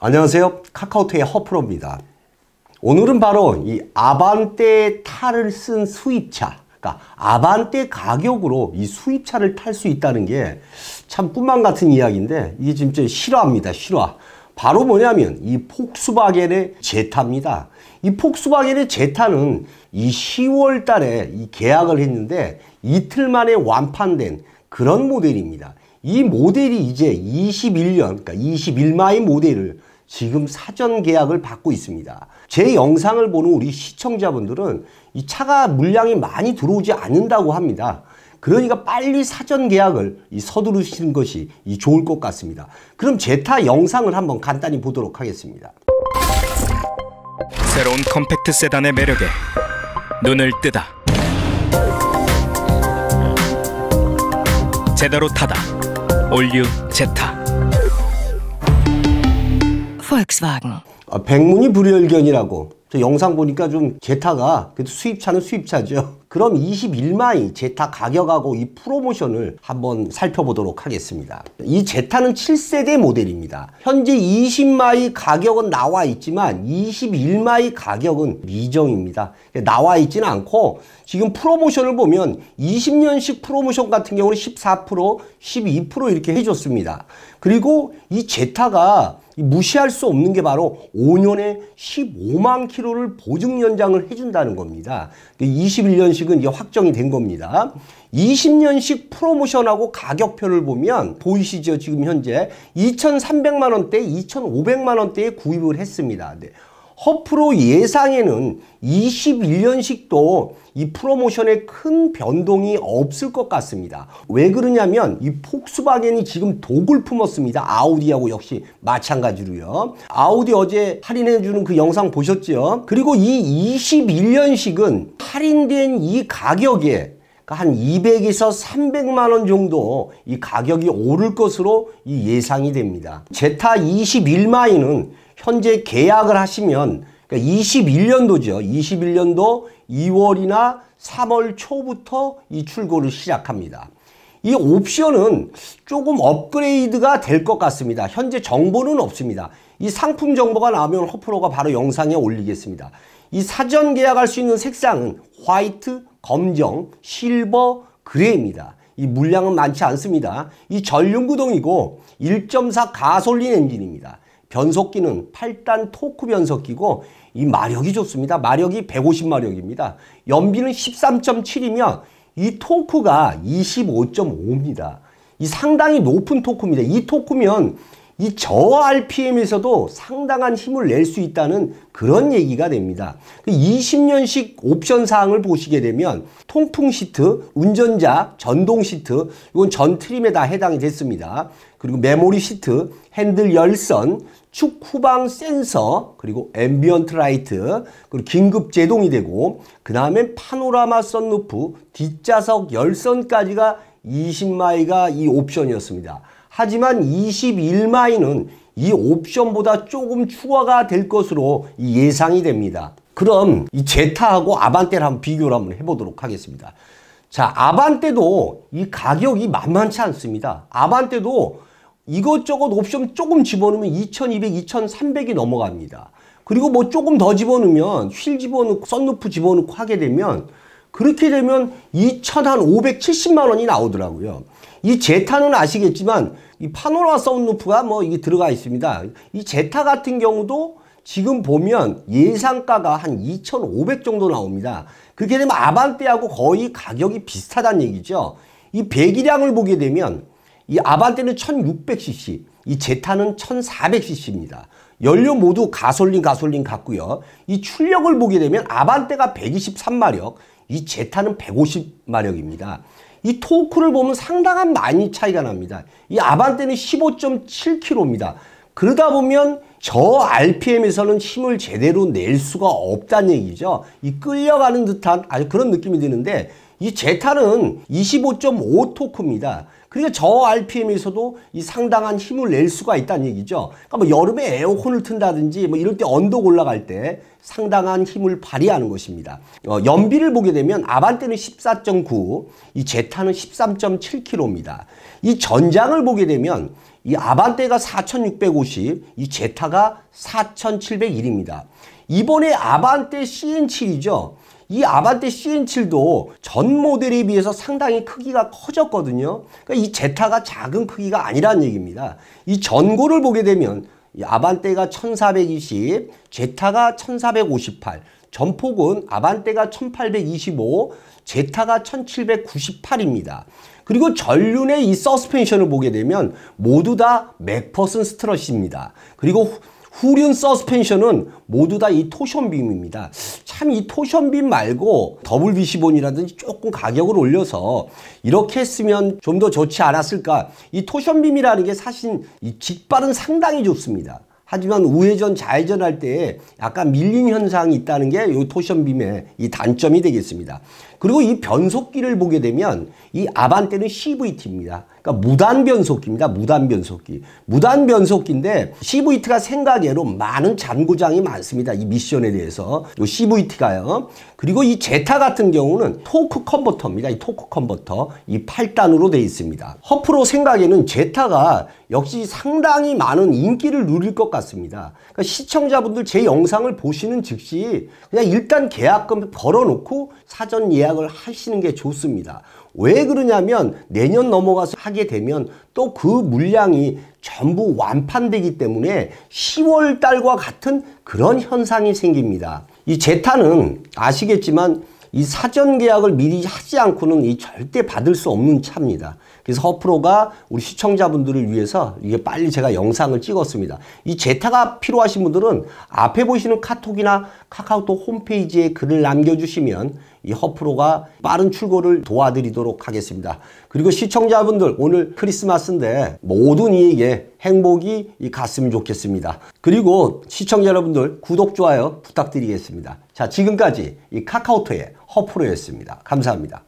안녕하세요. 카카오톡의 허프로입니다. 오늘은 바로 이 아반떼 탈을 쓴 수입차 그러니까 아반떼 가격으로 이 수입차를 탈 수 있다는 게 참꿈만 같은 이야기인데 이게 진짜 실화입니다. 실화. 바로 뭐냐면 이 폭스바겐의 제타입니다. 이 폭스바겐의 제타는 이 10월 달에 이 계약을 했는데 이틀 만에 완판된 그런 모델입니다. 이 모델이 이제 21년, 그러니까 2 1마의 모델을 지금 사전 계약을 받고 있습니다. 제 영상을 보는 우리 시청자분들은 이 차가 물량이 많이 들어오지 않는다고 합니다. 그러니까 빨리 사전 계약을 서두르시는 것이 좋을 것 같습니다. 그럼 제타 영상을 한번 간단히 보도록 하겠습니다. 새로운 컴팩트 세단의 매력에 눈을 뜨다. 제대로 타다. 올류 제타. Volkswagen. 아, 백문이 불여일견이라고. 저 영상 보니까 좀 게타가 그래도 수입차는 수입차죠. 그럼 21마이 제타 가격하고 이 프로모션을 한번 살펴보도록 하겠습니다. 이 제타는 7세대 모델입니다. 현재 20마이 가격은 나와 있지만 21마이 가격은 미정입니다. 나와 있지는 않고 지금 프로모션을 보면 20년식 프로모션 같은 경우는 14%, 12% 이렇게 해줬습니다. 그리고 이 제타가 무시할 수 없는 게 바로 5년에 15만 킬로를 보증 연장을 해준다는 겁니다. 21년식 2 0은 이게 확정이 된 겁니다. 20년씩 프로모션하고 가격표를 보면 보이시죠? 지금 현재 2,300만 원대, 2,500만 원대에 구입을 했습니다. 네. 허프로 예상에는 21년식도 이 프로모션에 큰 변동이 없을 것 같습니다. 왜 그러냐면 이 폭스바겐이 지금 독을 품었습니다. 아우디하고 역시 마찬가지로요. 아우디 어제 할인해주는 그 영상 보셨죠? 그리고 이 21년식은 할인된 이 가격에 그러니까 한 200에서 300만 원 정도 이 가격이 오를 것으로 이 예상이 됩니다. 제타 21마이는 현재 계약을 하시면 그러니까 21년도죠. 21년도 2월이나 3월 초부터 이 출고를 시작합니다. 이 옵션은 조금 업그레이드가 될 것 같습니다. 현재 정보는 없습니다. 이 상품 정보가 나오면 허프로가 바로 영상에 올리겠습니다. 이 사전 계약할 수 있는 색상은 화이트, 검정, 실버, 그레이입니다. 이 물량은 많지 않습니다. 이 전륜구동이고 1.4 가솔린 엔진입니다. 변속기는 8단 토크 변속기고 이 마력이 좋습니다. 마력이 150마력입니다. 연비는 13.7이면 이 토크가 25.5입니다. 이 상당히 높은 토크입니다. 이 토크면 이 저하 RPM에서도 상당한 힘을 낼 수 있다는 그런 얘기가 됩니다. 20년식 그 옵션 사항을 보시게 되면 통풍 시트, 운전자, 전동 시트, 이건 전 트림에 다 해당이 됐습니다. 그리고 메모리 시트, 핸들 열선, 축 후방 센서, 그리고 앰비언트 라이트, 그리고 긴급 제동이 되고 그 다음에 파노라마 선루프, 뒷좌석 열선까지가 20마이가 이 옵션이었습니다. 하지만 21마이는 이 옵션보다 조금 추가가 될 것으로 예상이 됩니다. 그럼 이 제타하고 아반떼를 한번 비교를 한번 해보도록 하겠습니다. 자 아반떼도 이 가격이 만만치 않습니다. 아반떼도 이것저것 옵션 조금 집어넣으면 2200, 2300이 넘어갑니다. 그리고 뭐 조금 더 집어넣으면 휠 집어넣고 썬루프 집어넣고 하게 되면 그렇게 되면 2570만 원이 나오더라고요. 이 제타는 아시겠지만 이 파노라 사운루프가 뭐 이게 들어가 있습니다. 이 제타 같은 경우도 지금 보면 예상가가 한 2,500 정도 나옵니다. 그렇게 되면 아반떼하고 거의 가격이 비슷하다는 얘기죠. 이 배기량을 보게 되면 이 아반떼는 1,600cc, 이 제타는 1,400cc입니다. 연료 모두 가솔린 가솔린 같고요. 이 출력을 보게 되면 아반떼가 123마력, 이 제타는 150마력입니다. 이 토크를 보면 상당한 많이 차이가 납니다. 이 아반떼는 15.7kg입니다. 그러다 보면 저 RPM에서는 힘을 제대로 낼 수가 없다는 얘기죠. 이 끌려가는 듯한 아주 그런 느낌이 드는데 이제탄은25.5 토크입니다. 그러니까 저 RPM에서도 이 상당한 힘을 낼 수가 있다는 얘기죠. 그러니까 뭐 여름에 에어컨을 튼다든지 뭐 이럴 때 언덕 올라갈 때 상당한 힘을 발휘하는 것입니다. 어, 연비를 보게 되면 아반떼는 14.9, 이제탄은 13.7km입니다. 이 전장을 보게 되면 이 아반떼가 4650, 이 제타가 4701입니다. 이번에 아반떼 CN7이죠. 이 아반떼 CN7도 전 모델에 비해서 상당히 크기가 커졌거든요. 그러니까 이 제타가 작은 크기가 아니라는 얘기입니다. 이 전고를 보게 되면 아반떼가 1420, 제타가 1458, 전폭은 아반떼가 1825, 제타가 1798입니다. 그리고 전륜의 이 서스펜션을 보게 되면 모두 다 맥퍼슨 스트럿입니다. 그리고 후륜 서스펜션은 모두 다 이 토션빔입니다. 참 이 토션빔 말고 더블 비시본이라든지 조금 가격을 올려서 이렇게 했으면 좀 더 좋지 않았을까. 이 토션빔이라는 게 사실 이 직발은 상당히 좋습니다. 하지만 우회전 좌회전 할때 약간 밀린 현상이 있다는 게 이 토션빔의 이 단점이 되겠습니다. 그리고 이 변속기를 보게 되면 이 아반떼는 CVT입니다. 그러니까 무단 변속기입니다. 무단 변속기. 무단 변속기인데 CVT가 생각외로 많은 잔고장이 많습니다. 이 미션에 대해서. 요 CVT가요. 그리고 이 제타 같은 경우는 토크 컨버터입니다. 이 토크 컨버터. 이 8단으로 되어 있습니다. 허프로 생각에는 제타가 역시 상당히 많은 인기를 누릴 것 같습니다. 그러니까 시청자분들 제 영상을 보시는 즉시 그냥 일단 계약금 벌어놓고 사전 예약을 하시는 게 좋습니다. 왜 그러냐면 내년 넘어가서 하기 하게 되면 또 그 물량이 전부 완판되기 때문에 10월 달과 같은 그런 현상이 생깁니다. 이 제타는 아시겠지만 이 사전 계약을 미리 하지 않고는 이 절대 받을 수 없는 차입니다. 그래서 허프로가 우리 시청자분들을 위해서 이게 빨리 제가 영상을 찍었습니다. 이 제타가 필요하신 분들은 앞에 보시는 카톡이나 카카오톡 홈페이지에 글을 남겨주시면 이 허프로가 빠른 출고를 도와드리도록 하겠습니다. 그리고 시청자분들 오늘 크리스마스인데 모든 이에게 행복이 갔으면 좋겠습니다. 그리고 시청자 여러분들 구독, 좋아요 부탁드리겠습니다. 자, 지금까지 이 카카오톡의 허프로였습니다. 감사합니다.